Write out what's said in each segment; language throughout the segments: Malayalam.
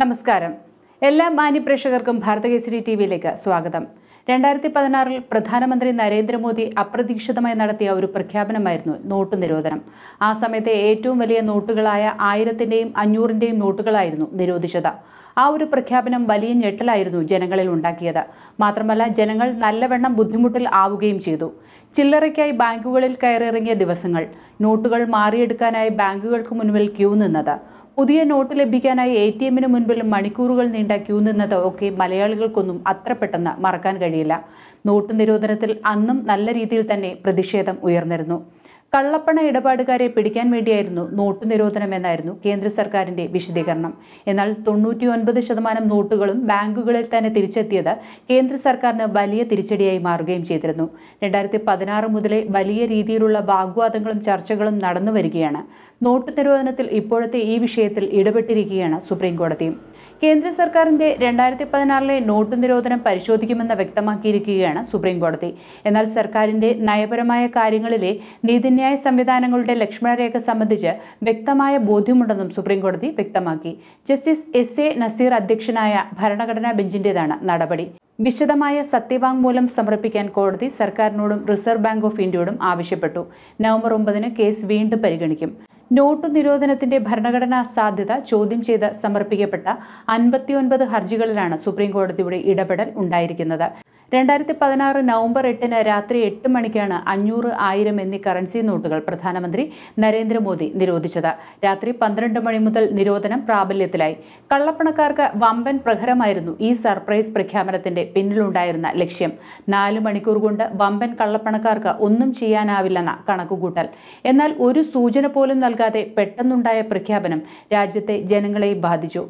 നമസ്കാരം എല്ലാ മാന്യപ്രേക്ഷകർക്കും ഭാരതകേസരി ടി വിയിലേക്ക് സ്വാഗതം രണ്ടായിരത്തി പതിനാറിൽ പ്രധാനമന്ത്രി നരേന്ദ്രമോദി അപ്രതീക്ഷിതമായി നടത്തിയ ഒരു പ്രഖ്യാപനമായിരുന്നു നോട്ട് നിരോധനം ആ സമയത്തെ ഏറ്റവും വലിയ നോട്ടുകളായ ആയിരത്തിൻ്റെയും അഞ്ഞൂറിൻ്റെയും നോട്ടുകളായിരുന്നു നിരോധിച്ചത് ആ ഒരു പ്രഖ്യാപനം വലിയ ഞെട്ടലായിരുന്നു ജനങ്ങളിൽ ഉണ്ടാക്കിയത് മാത്രമല്ല ജനങ്ങൾ നല്ലവണ്ണം ബുദ്ധിമുട്ടിൽ ആവുകയും ചെയ്തു ചില്ലറയ്ക്കായി ബാങ്കുകളിൽ കയറിയിറങ്ങിയ ദിവസങ്ങൾ നോട്ടുകൾ മാറിയെടുക്കാനായി ബാങ്കുകൾക്ക് മുന്നിൽ ക്യൂ നിന്നത് പുതിയ നോട്ട് ലഭിക്കാനായി എ ടി എമ്മിന് മുൻപിൽ മണിക്കൂറുകൾ നീണ്ട ക്യൂ നിന്നത് ഒക്കെ മലയാളികൾക്കൊന്നും അത്ര പെട്ടെന്ന് മറക്കാൻ കഴിയില്ല നോട്ട് നിരോധനത്തിൽ അന്നും നല്ല രീതിയിൽ തന്നെ പ്രതിഷേധം ഉയർന്നിരുന്നു കള്ളപ്പണ ഇടപാടുകാരെ പിടിക്കാൻ വേണ്ടിയായിരുന്നു നോട്ടു നിരോധനമെന്നായിരുന്നു എന്നായിരുന്നു കേന്ദ്ര സർക്കാരിന്റെ വിശദീകരണം എന്നാൽ തൊണ്ണൂറ്റി ഒൻപത് ശതമാനം നോട്ടുകളും ബാങ്കുകളിൽ തന്നെ തിരിച്ചെത്തിയത് കേന്ദ്ര സർക്കാരിന് വലിയ തിരിച്ചടിയായി മാറുകയും ചെയ്തിരുന്നു രണ്ടായിരത്തി പതിനാറ് മുതലേ വലിയ രീതിയിലുള്ള വാഗ്വാദങ്ങളും ചർച്ചകളും നടന്നു വരികയാണ് നോട്ട് നിരോധനത്തിൽ ഇപ്പോഴത്തെ ഈ വിഷയത്തിൽ ഇടപെട്ടിരിക്കുകയാണ് സുപ്രീം കേന്ദ്ര സർക്കാരിന്റെ രണ്ടായിരത്തി പതിനാറിലെ നോട്ട് നിരോധനം പരിശോധിക്കുമെന്ന് വ്യക്തമാക്കിയിരിക്കുകയാണ് സുപ്രീം കോടതി എന്നാൽ സർക്കാരിന്റെ നയപരമായ കാര്യങ്ങളിലെ നീതിന്യായ സംവിധാനങ്ങളുടെ ലക്ഷ്മണരേഖ സംബന്ധിച്ച് വ്യക്തമായ ബോധ്യമുണ്ടെന്നും സുപ്രീം കോടതി വ്യക്തമാക്കി ജസ്റ്റിസ് എസ് എ നസീർ അധ്യക്ഷനായ ഭരണഘടനാ ബെഞ്ചിന്റേതാണ് നടപടി വിശദമായ സത്യവാങ്മൂലം സമർപ്പിക്കാൻ കോടതി സർക്കാരിനോടും റിസർവ് ബാങ്ക് ഓഫ് ഇന്ത്യയോടും ആവശ്യപ്പെട്ടു നവംബർ ഒമ്പതിന് കേസ് വീണ്ടും പരിഗണിക്കും നോട്ടു നിരോധനത്തിന്റെ ഭരണഘടനാ സാധ്യത ചോദ്യം ചെയ്ത് സമർപ്പിക്കപ്പെട്ട അൻപത്തിയൊൻപത് ഹർജികളിലാണ് സുപ്രീംകോടതിയുടെ ഇടപെടൽ ഉണ്ടായിരിക്കുന്നത് രണ്ടായിരത്തി പതിനാറ് നവംബർ എട്ടിന് രാത്രി എട്ട് മണിക്കാണ് അഞ്ഞൂറ് ആയിരം എന്നീ കറൻസി നോട്ടുകൾ പ്രധാനമന്ത്രി നരേന്ദ്രമോദി നിരോധിച്ചത് രാത്രി പന്ത്രണ്ട് മണി മുതൽ നിരോധനം പ്രാബല്യത്തിലായി കള്ളപ്പണക്കാർക്ക് വമ്പൻ പ്രഹരമായിരുന്നു ഈ സർപ്രൈസ് പ്രഖ്യാപനത്തിന്റെ പിന്നിലുണ്ടായിരുന്ന ലക്ഷ്യം നാല് മണിക്കൂർ കൊണ്ട് വമ്പൻ കള്ളപ്പണക്കാർക്ക് ഒന്നും ചെയ്യാനാവില്ലെന്ന കണക്കുകൂട്ടൽ എന്നാൽ ഒരു സൂചന പോലും നൽകാതെ പെട്ടെന്നുണ്ടായ പ്രഖ്യാപനം രാജ്യത്തെ ജനങ്ങളെയും ബാധിച്ചു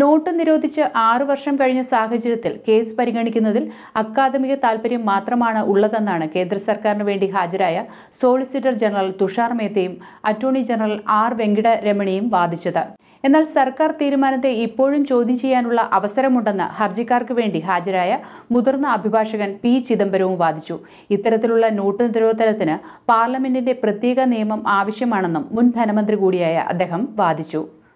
നോട്ട് നിരോധിച്ച് ആറു വർഷം കഴിഞ്ഞ സാഹചര്യത്തിൽ കേസ് പരിഗണിക്കുന്നതിൽ അക്കാദമിക താൽപര്യം മാത്രമാണ് ഉള്ളതെന്നാണ് കേന്ദ്ര സർക്കാരിന് വേണ്ടി ഹാജരായ സോളിസിറ്റർ ജനറൽ തുഷാർ മേത്തയും അറ്റോർണി ജനറൽ ആർ വെങ്കിടരമണിയും വാദിച്ചത് എന്നാൽ സർക്കാർ തീരുമാനത്തെ ഇപ്പോഴും ചോദ്യം ചെയ്യാനുള്ള അവസരമുണ്ടെന്ന് ഹർജിക്കാർക്ക് വേണ്ടി ഹാജരായ മുതിർന്ന അഭിഭാഷകൻ പി ചിദംബരവും വാദിച്ചു ഇത്തരത്തിലുള്ള നോട്ട് നിരോധനത്തിന് പാർലമെന്റിന്റെ പ്രത്യേക നിയമം ആവശ്യമാണെന്നും മുൻ ധനമന്ത്രി കൂടിയായ അദ്ദേഹം വാദിച്ചു